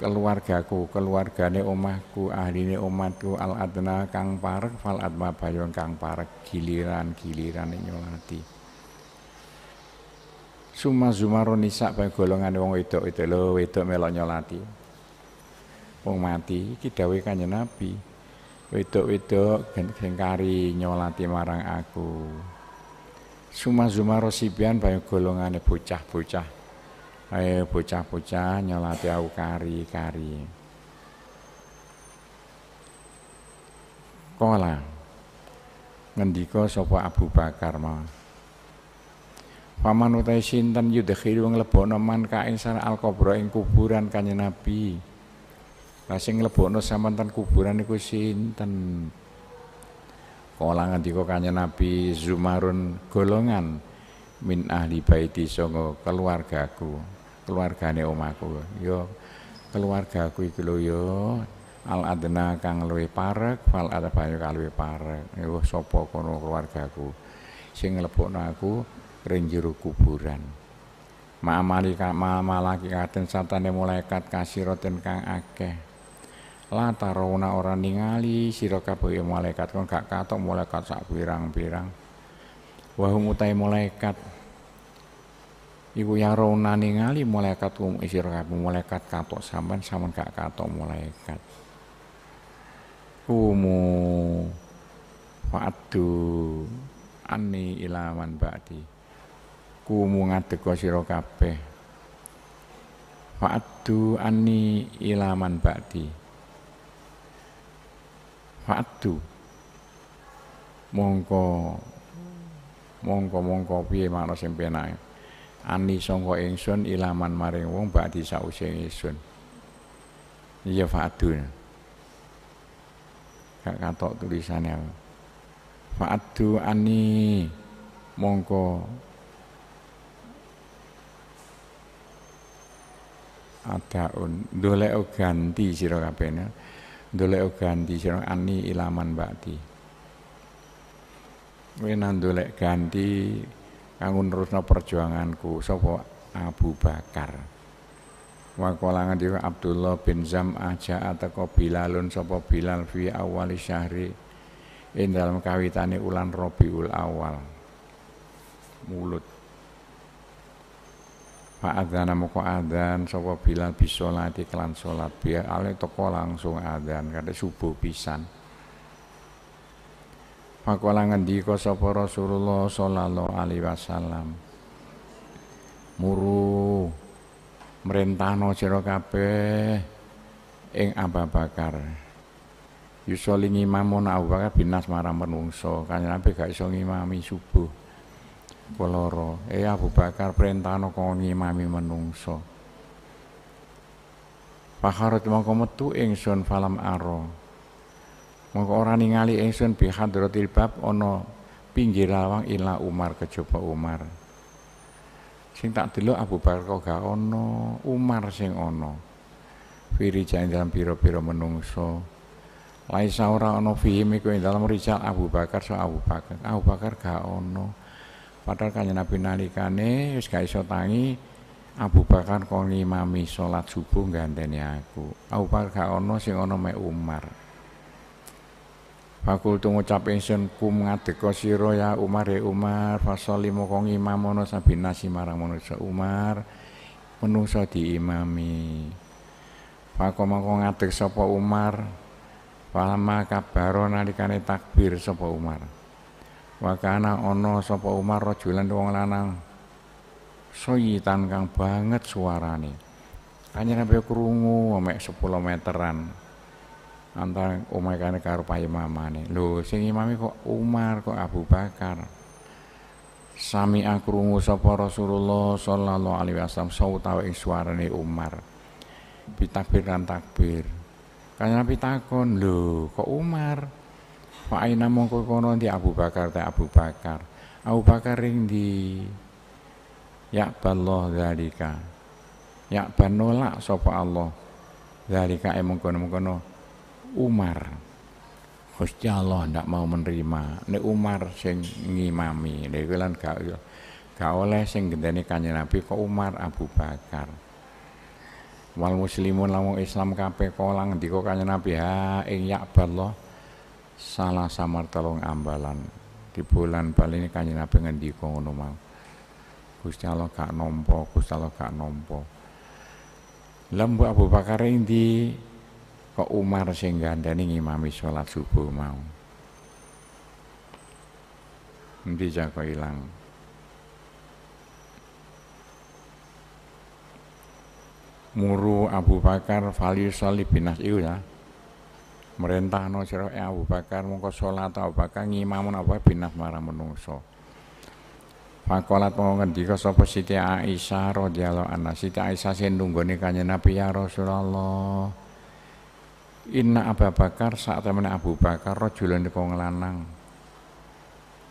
keluargaku, keluargane omahku, ahline umatku, al adna kang parek, fal adma bayong kang parek, giliran giliran nyolati. Suma zumaron nisa bae golongan wong wedok itu lo wedok melok nyolati. Wong mati iki dawuh kanjeng Nabi. Wedok-wedok gengkari nyolati marang aku. Suma zumaro sibian bae golongane bocah-bocah ayo bocah-bocah nyolati aku kari-kari. Kola ngendiko sapa Abu Bakar ma. Paman utai sinten yudhil ngelebono man kain sar al kobro ing kuburan kanya Nabi. Lah ngelebono tan kuburan iku sinten? Kola ngendiko kanya Nabi Zumarun golongan min ahli baiti songo keluargaku keluargane omaku yo keluargaku iki lho yo al adna kang luwe parek fal adbayu kang luwe parek yo sapa kono keluargaku sing nglebokno aku ring jero kuburan Ma'amali malaki katen satane malaikat kasiroten kang akeh la tarawna ora ningali sira kabeh malaikat kon gak katok malaikat sak pirang-pirang wa hum utai malaikat Iku yarawna ningali malaikat kum isir kabeh malaikat katok saman saman gak katok malaikat. Kumu waktu ani ilaman ba'di. Kumu ngadeka sira kabeh. Wa'addu anni ilaman ba'di. Wa'addu mongko mongko mongko piye makna sing penake ani Songko ingsun ilaman maring wong bakdi sause ingsun iya fa'adun gak katok tulisannya fa'adu ani mongko adaun dolek ganti sira Kapena dolek ganti siro ani ilaman Bakti Wena dolek ganti kanggo rusno perjuanganku sapa Abu Bakar Wakolangan kalangan Abdullah bin Zam aja atau Bilalun Sopo Bilal fi awali syahri In dalam kawitani ulan Robiul Awal mulut Pak adzana muka adzan Sopo Bilal bisolati kelan solat biar ale toko langsung adzan kate subuh pisan Pakola ngendika sapa Rasulullah sallallahu alaihi wasallam. Muru merintahno sira kabeh ing Abu Bakar. Yusoli ngimamun Abu Bakar binas marang menungso, kan nabi gak iso ngimami subuh. Koloro, eh Abu Bakar perintahno kon ngimami menungso. Pakarut mongko metu ingsun falam aro. Mongko orang ningali ingsun bi hadratil bab ono pinggir lawang ila Umar kejaba Umar. Sing tak delok Abu Bakar kok gak ono, Umar sing ono Firi jain dalam pira-pira menungso. Laisa ora ono fihim iku ing dalam rijal Abu Bakar so Abu Bakar. Abu Bakar gak ana. Padahal kanya Nabi nalikane wis gak iso tangi Abu Bakar kok ngimami salat subuh ganteni aku. Abu Bakar gak ono sing ono me Umar. Fakul tu ngucap ingsun kum ngadeka sira ya Umar ya Umar fasali kongi imamono nasi marang manungsa Umar di diimami Fakoma kok ngadeg sapa Umar Falama kabaro nalikane takbir sapa Umar Wakana ono sapa Umar rojulan wong lanang soyitan kang banget suarane Kanjeng Nabi kerungu mek 10 meteran antara umai kare karo nih lho sing mami kok Umar kok Abu Bakar sami akrungu sapa Rasulullah sallallahu alaihi wasallam sautawe ing suarane Umar pitakbir kan takbir kan Nabi takon lho kok Umar fa aina mongko kono di Abu Bakar ta Abu Bakar Abu Bakar ring di ya ballah zalika ya banolak sapa Allah zalika emong kono-kono Umar Gusti Allah ndak mau menerima nek Umar sing ngimami nek kuwi lan gak gak oleh sing gendeni kanjeng Nabi kok Umar Abu Bakar wal muslimun lamun Islam kabeh kala ngendika kanjeng Nabi ha ing yakballah salah samar telung ambalan di bulan Bali ini kanjeng Nabi ngendika ngono mau Gusti Allah gak nampa Gusti Allah gak Lembu Abu Bakar ini kok Umar sing gandani ngimami sholat subuh mau nanti jago hilang muru Abu Bakar fali salib binas iku ya merintah no sira e Abu Bakar mongko sholat Abu Bakar ngimamun apa binas marang menungso Fakolat mau ngendika sapa Siti Aisyah radhiyallahu anha Siti Aisyah sing nunggone kanjeng Nabi ya Rasulullah Inna Abu Bakar saat temen Abu Bakar rajulun iku lanang.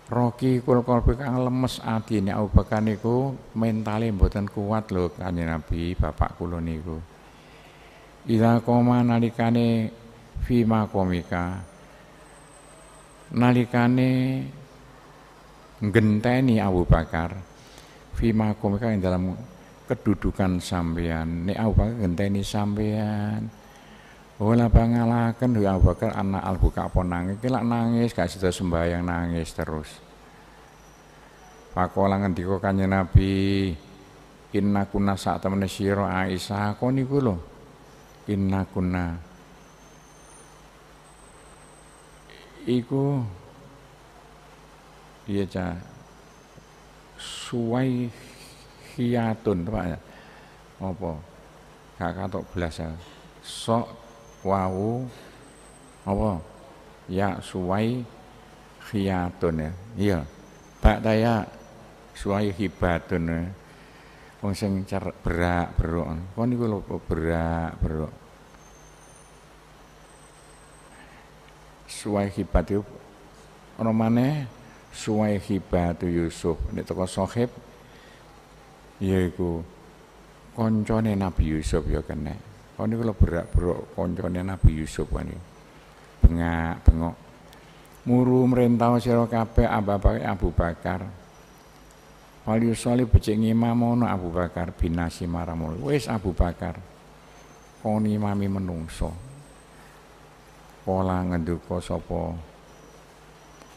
Roki kul kalbi kang lemes ini Abu Bakar niku mentalnya buatan kuat loh kanya Nabi bapak kulo niku. Ida koma nalikane fima komika nalikane genteni Abu Bakar fima komika yang dalam kedudukan sampean ne Abu Bakar genteni sampean Oh laba ngalakan ya Abu Bakar anak al buka nangis, kira nangis gak sida sembahyang nangis terus. Pakola ngendika kanjeng Nabi, inna kunna sak temene sira Aisyah kon niku lho. Inna kunna iku iya cah suwai hiatun apa ya. apa gak katok belas ya. sok wawu apa ya suwai khiyatun iya. ya iya bak daya suwai hibatun ya wong sing berak berok kon niku lho berak berok suwai hibat itu ana maneh suwai hibat Yusuf nek teko sohib yaiku koncone Nabi Yusuf ya kena Kau ini kalau berak-berak konconnya Nabi Yusuf ini. Kan Bengak, bengok. Muru merintau sira kabeh pakai Abu Bakar. Wali usali becik ngimamono Abu Bakar binasi maramul. Wis Abu Bakar. Kon mami menungso. pola ngenduka kosopo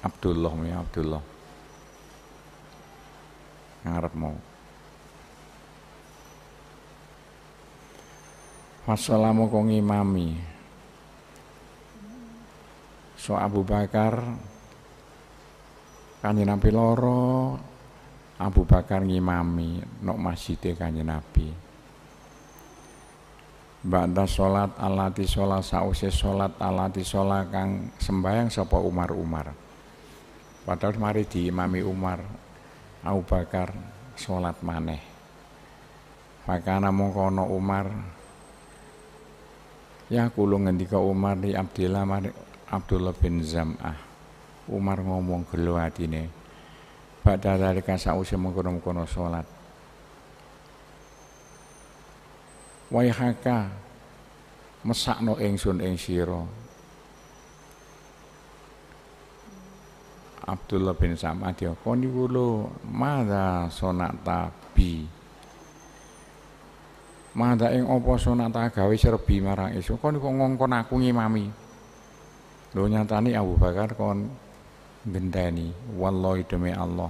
Abdullah ya Abdullah. Ngarep mau. Wassalamu kong imami So Abu Bakar Kanji Nabi loro Abu Bakar ngimami nok masjid kanji Nabi Ba'da sholat alati sholat sause sholat alati sholat kang sembahyang sapa Umar Umar. Padahal mari Imami Umar Abu Bakar sholat maneh. Fakana mongkono Umar Ya kula ngendika Umar di Abdillah Abdullah bin Zam'ah. Umar ngomong gelo atine. Badha kasa usia mengkono kono salat. Waihaka mesakno ingsun ing sira. Abdullah bin Sam'ah dia koni kulo mada sonata bi. Mada ing apa sunata gawe serbi marang isu kon kok ngongkon aku ngimami. Lho nyatani Abu Bakar kon gendani wallahi demi Allah.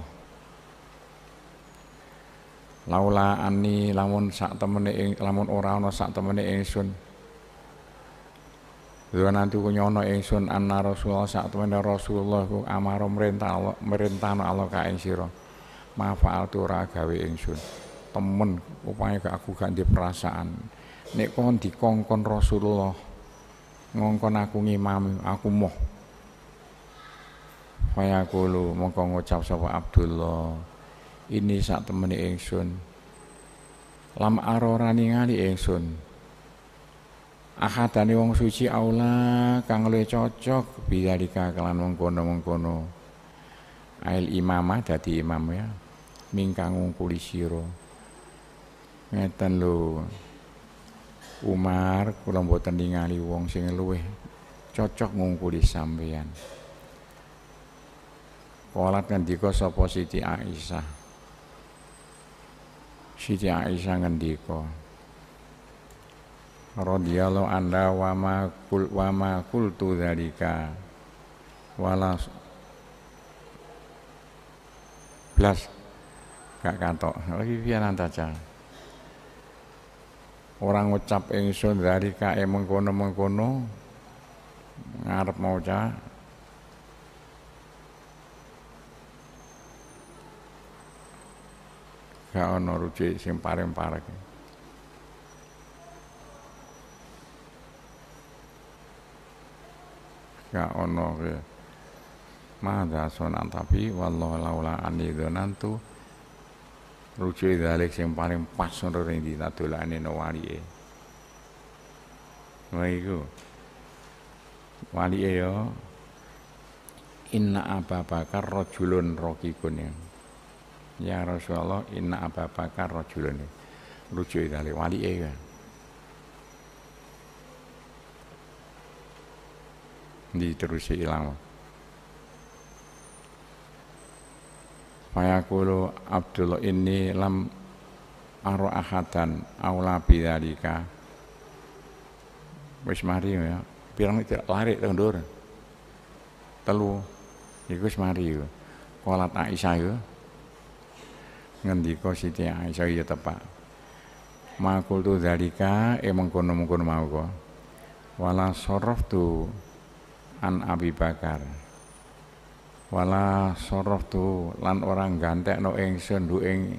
Laula ani lamun sak temene ing lamun ora ana sak temene ingsun. Dua nanti ku nyono ingsun anna Rasulullah sak temene Rasulullah ku amaro merintah Allah merintah Allah ka ing sira. Mafa'al tu ora gawe ingsun temen upaya gak aku gak di perasaan nek kon di kongkon Rasulullah ngongkon aku ngimami aku moh kaya kulo mongkong ngucap sapa Abdullah ini sak temeni ingsun lam arora ningali ingsun ahadane wong suci aula kang lu cocok biarika kelan mengkono-mengkono ail imamah dadi imam ya mingkang ngungkuli sira Ngeten lho. Umar kula mboten ningali wong sing luwih cocok ngungkuli sampeyan. Kolat ngendika sapa Siti Aisyah. Siti Aisyah ngendika radhiyallahu anda wa ma kul wa ma qultu dzalika wala blas gak kantok lagi pian antaca orang ucap ingsun dari kae eh, mengkono-mengkono ngarep mau maca gak ana ruci sing pareng parek gak ana ya. madhasun tapi wallahu laula tuh rujuke dalik yang paling pas ngono ning ndi dolane wali walike lha iku walike ya inna Abu Bakar rojulun raqibun ya. ya Rasulullah inna Abu Bakar rajulun ya. rujuk dari wali ya diterusi ilang Fayaqulu Abdul ini lam aro ahadan aula bidzalika. Wis mari ya. Pirang tidak larik to, Ndur. Telu. Iku ya wis mari yo. Ya. Kolat Aisyah yo. Ya. Ngendika Siti Aisyah ya tepak. Makul tu dalika e eh, mengkono-mengkono mau kok. Wala sorof tu an Abi Bakar wala sorof tu lan orang gantek no ingsun du eng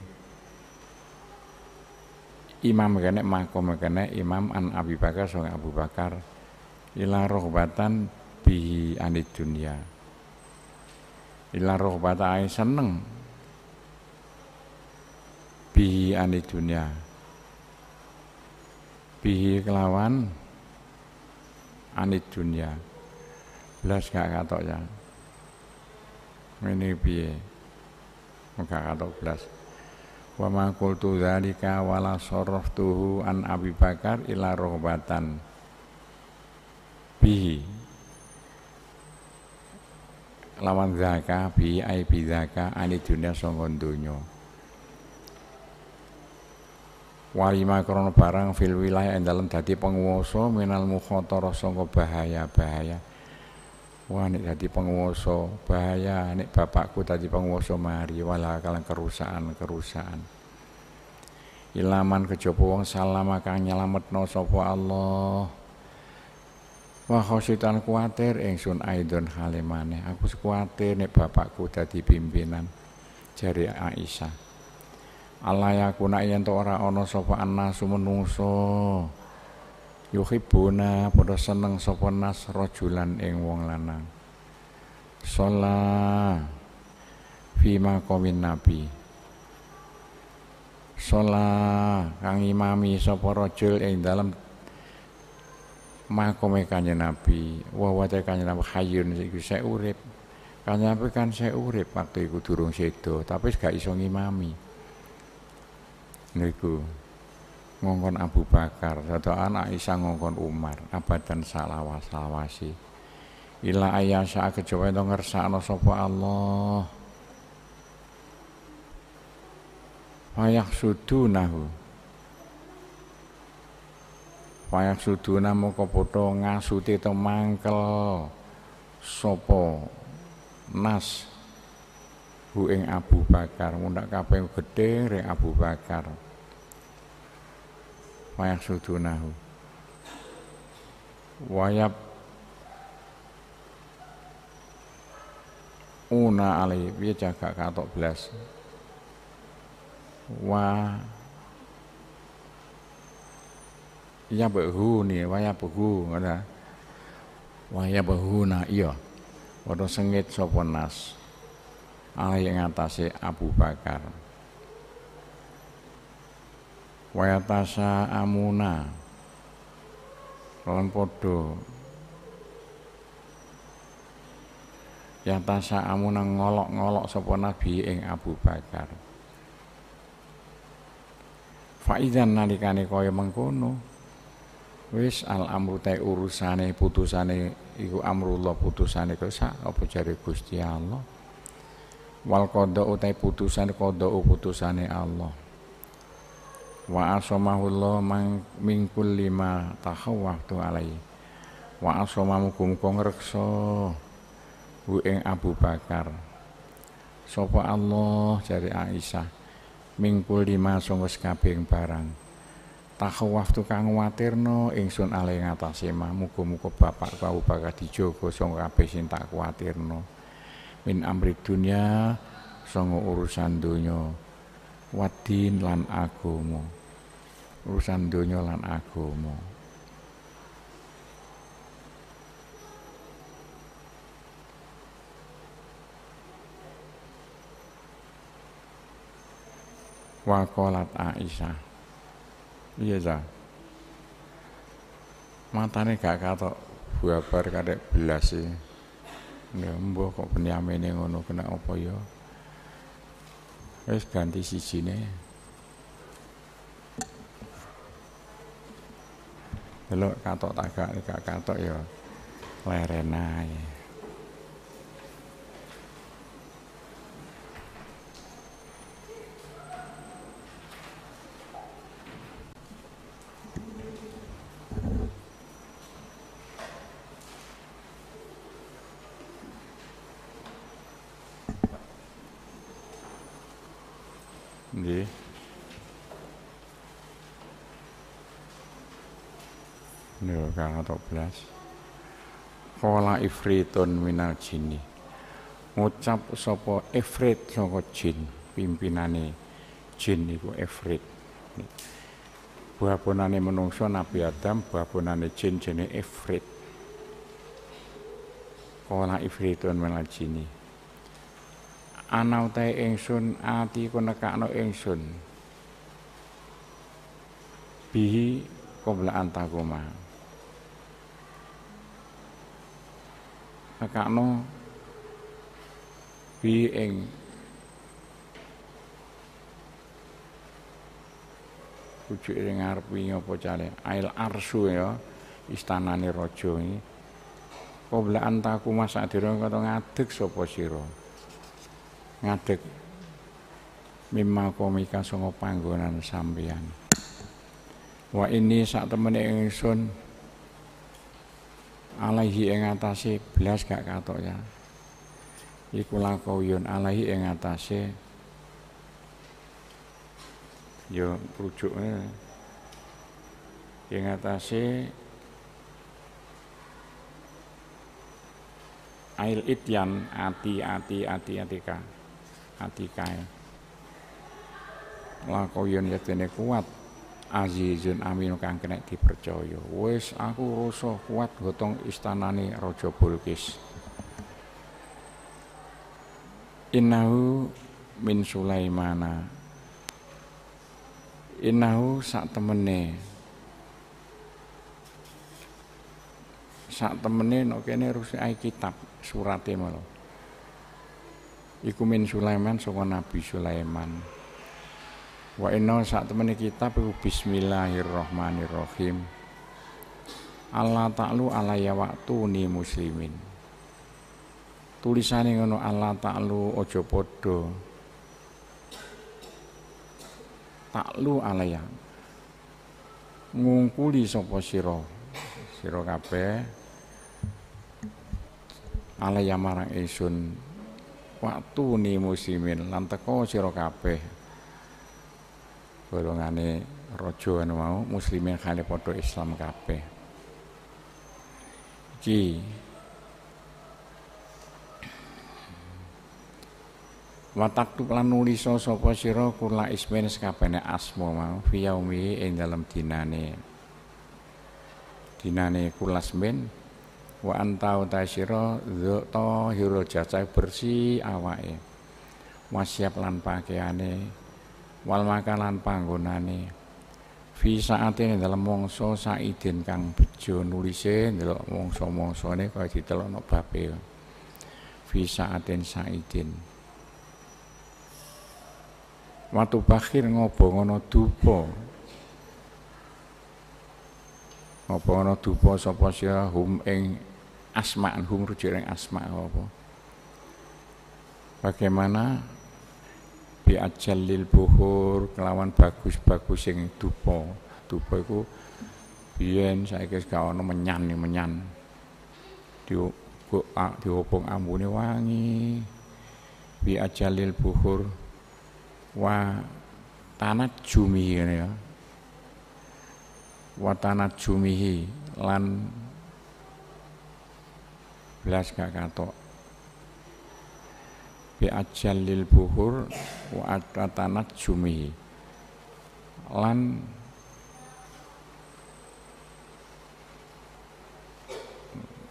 imam kene makom kene imam an Abi Bakar song Abu Bakar ila rohbatan bihi anid dunia ila rohbata ai seneng bihi anid dunia bihi kelawan anid dunia belas gak katok ya ngene piye muka 14 wa ma qultu dzalika wala sarraftuhu an Abi Bakar ila rohbatan bihi lawan zaka bi ai bi zaka ani dunia sangka donya walima krono barang fil wilayah ing dalem dadi penguasa minal mukhatara sangka bahaya-bahaya Wah ini dadi penguasa bahaya Ini bapakku tadi penguasa mari wala kalian kerusakan-kerusakan. Ilaman kejaba wong salama kang nyelametno sapa Allah. Wah khositan kuatir sun aidon halimane. Aku kuatir nek bapakku tadi pimpinan jari Aisyah. Allah ya yakuna yen ora ana sapa anasu menungso yuhibbuna pada seneng sapa nas rajulan ing wong lanang shola fi maqamin nabi shola kang imami sapa rajul ing dalem makome kanjeng nabi wa wa kanjeng nabi hayyun iku sik urip kanjeng nabi kan sik urip waktu iku durung sedo tapi gak iso ngimami niku ngongkon Abu Bakar anak Aisyah ngongkon Umar abadan salawa salawasi ila kecewa itu ento ngersakno sopo Allah sudu nahu payak sudu moko padha ngasuti itu mangkel sopo nas bu ing Abu Bakar mundak kabeh gede ring Abu Bakar sudunahu wayab una alai piye jaga katok belas wa ya behu ni waya behu ngono waya na iya padha sengit sapa nas alai ngatasé Abu Bakar wayatasa amuna lan podo yatasa amuna ngolok-ngolok sapa nabi ing Abu Bakar Faizan nalikane kaya mengkono wis al amru te urusane putusane iku amrullah putusane kok sak apa jare Gusti Allah wal qada utai putusan qada putusane Allah wa asamahullah mang mingkul lima ma waktu alai wa asomamu mukum kong reksa hu Abu Bakar sopo Allah jari Aisyah mingkul lima ma sangga barang barang waktu kang watirno ingsun alai alai ngatasima mukum muga bapak Abu Bakar dijogo songo kabeh sinta tak min amri dunia songo urusan dunyo wadin lan agomo urusan donya lan agomo wakolat Aisyah iya za matane gak katok buabar kadek belas sih e. ya mbok kok yang ngono kena apa ya Wis ganti sijine. Delok katok tagak gak katok ya leren ae. ifriton minal jinni ngucap sapa ifrit saka jin pimpinane jin iku ifrit buabonane menungsa nabi adam buabonane jin jene ifrit kala ifriton minal jinni ana utahe ingsun ati kenekakno ingsun bihi kumlaan takuma kakno, being rujuk ing ngarepi apa cale ail arsu ya istanane raja iki qabla antaku masadira kata ngadeg sapa sira ngadeg mimma komika sanga panggonan sampeyan wa ini sak temene ingsun alaihi ing atase blas gak katok ya iku lakawiyun alaihi ing atase yo ya rujuke ing atase ail ityan ati ati ati atika atikae lakawiyun yatene kuat azizun amin kang kena dipercaya wis aku rasa kuat gotong istanane rojo Bulqis innahu min sulaimana innahu sak temene sak temene nek kene ai kitab surate malah iku min Sulaiman saka Nabi Sulaiman Wa inna saat temani kita piku bismillahirrahmanirrahim. Allah ta'lu alaya waktu ni muslimin. Tulisane ngono Allah ta'lu ojo podo. Ta'lu alaya. Ngungkuli sopo siro. Siro kabeh. Alaya marang isun. Waktu ni muslimin. Lan teko siro kabeh golongane rojo anu mau muslimin kali podo Islam kape, ji, Watak tu lan so sapa sira kula ismin skapene asmo mau fi yaumi ing dalam dinane. Dinane kula ismen wa anta utasira zoto hirul jacai bersih awae Wasiap lan pakaiane wal makalan panggonane fi saatine dalam mongso saidin kang bejo nulise ndelok mongso-mongsone kaya ditelokno babe fi saatin saidin watu bakhir ngobo ngono dupa ngobo ngono dupa tupo sira hum ing asma'an hum rujuk ing asma apa bagaimana bi ajalil buhur kelawan bagus-bagus sing dupa. Dupa iku biyen saiki gak ana menyan menyan. Di ah, diopong ambune wangi. Bi ajalil buhur wa tanat jumi ngene ya. Wa tanat jumihi lan belas gak katok bi ajalil buhur wa atatanat jumi lan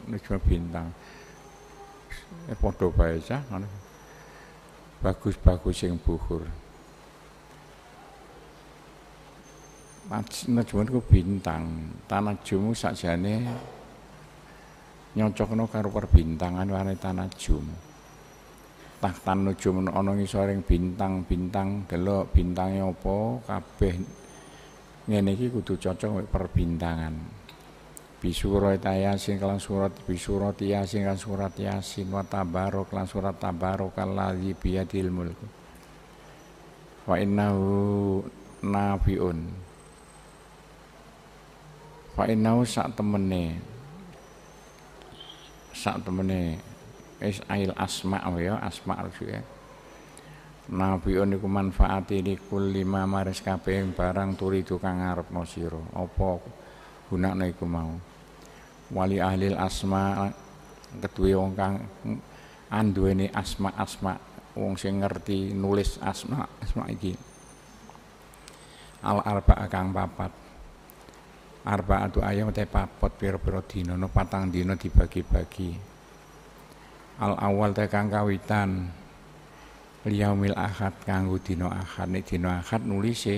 nuju bintang eh podo bae bagus-bagus sing buhur Najmun ku bintang, tanah jumu nyocok nyocokno karo perbintangan wane tanah jumu tahtan nuju ana ngisoring bintang-bintang delok bintange apa kabeh ngeneki iki kudu cocok perbintangan bisurat yasin kelan surat bisurat yasin kelan surat yasin wa tabarok kelan surat tabarok allazi biyadil mulk wa innahu nafiun wa innahu sak temene sak temene is ail asma ya asma ya Nabi iku manfaati likul lima maris kabeh barang turi tukang ngarepno sira apa gunakne iku mau wali ahlil asma ketui wong kang ini asma-asma wong sing ngerti nulis asma asma iki al arba kang papat arba atu ayam teh papat pira-pira dino no patang dino dibagi-bagi al awal tekan kawitan liyaumil ahad kanggo dina ahad nek dina ahad si, e,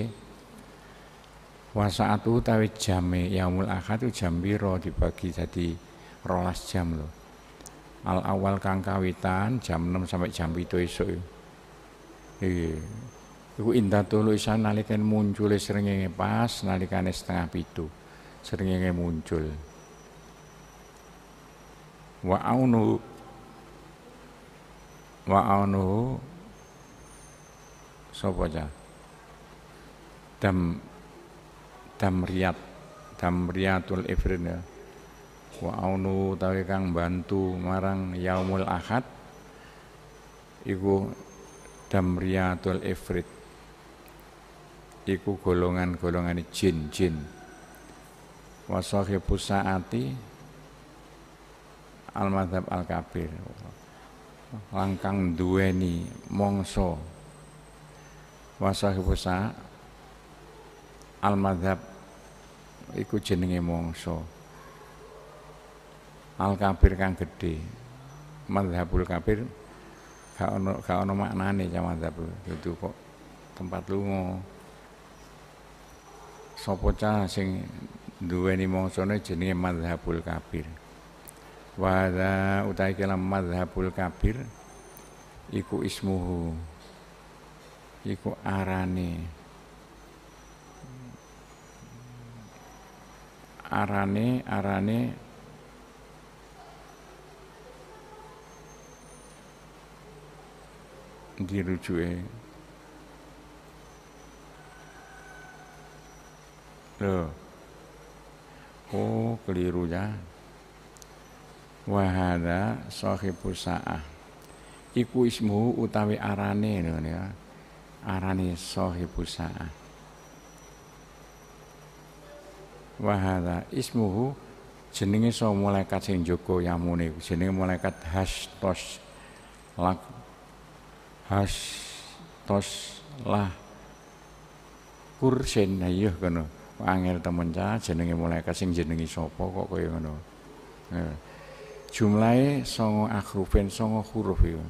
wasaatu tawi jame yaumul ahad itu jam biro dibagi jadi rolas jam lo. al awal kang kawitan jam 6 sampai jam itu esok e. iya Iku indah tulu isa nalikan muncul e seringnya pas nalikan setengah pitu seringnya muncul wa wa wa'aunuhu sapa ja dam damriyat damriyatul ifrin ya wa'aunu tawe kang bantu marang yaumul ahad iku damriyatul ifrit iku golongan-golongan jin-jin wasahibu saati al-madhab al-kabir langkang duweni mongso wasahibusa al madhab iku jenenge mongso al kabir kang gede, madhabul kabir gak ono gak ono maknane ya itu kok tempat lunga sapa cah sing duweni mangsane jenenge madhabul kabir wada utai kelam madhabul kabir iku ismuhu iku arane arane arane dirujuke lho oh keliru ya wahada sahibu sa'ah iku ismu utawi arane lho ya arane sahibu sa'ah wahada ismuhu jenenge so malaikat sing jaga yamune jenenge malaikat hastos lak hastos lah kursen ayo nah, iya, kono angel temen cah jenenge malaikat sing jenenge sapa kok kaya ngono eh jumlahe songo akhrufin songo huruf itu.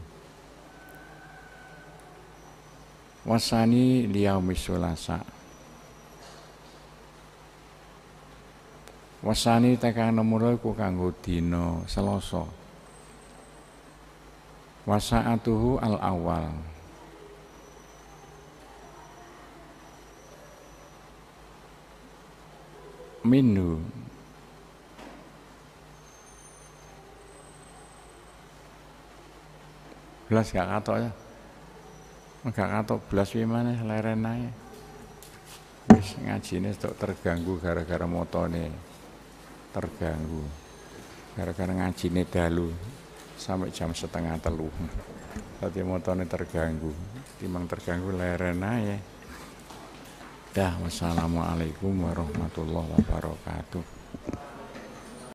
wasani liau misulasa. wasani tekan nomor ku kanggo seloso. Wasa wasaatuhu al awal minu. belas gak katok ya gak katok belas gimana leren aja wis ini stok terganggu gara-gara nih terganggu gara-gara ini dalu sampai jam setengah telu tadi ini terganggu timang terganggu leren aja dah wassalamualaikum warahmatullahi wabarakatuh